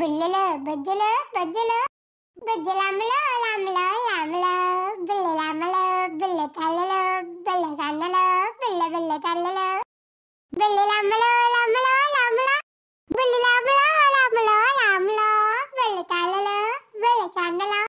బిల్లెల బజ్జల బజ్జల బజ్జలమ్మల లమ్మల లమ్మల బిల్లెలమ్మల బిల్లె తల్లలు బిల్లె కన్నల బిల్ల బిల్లె తల్లలు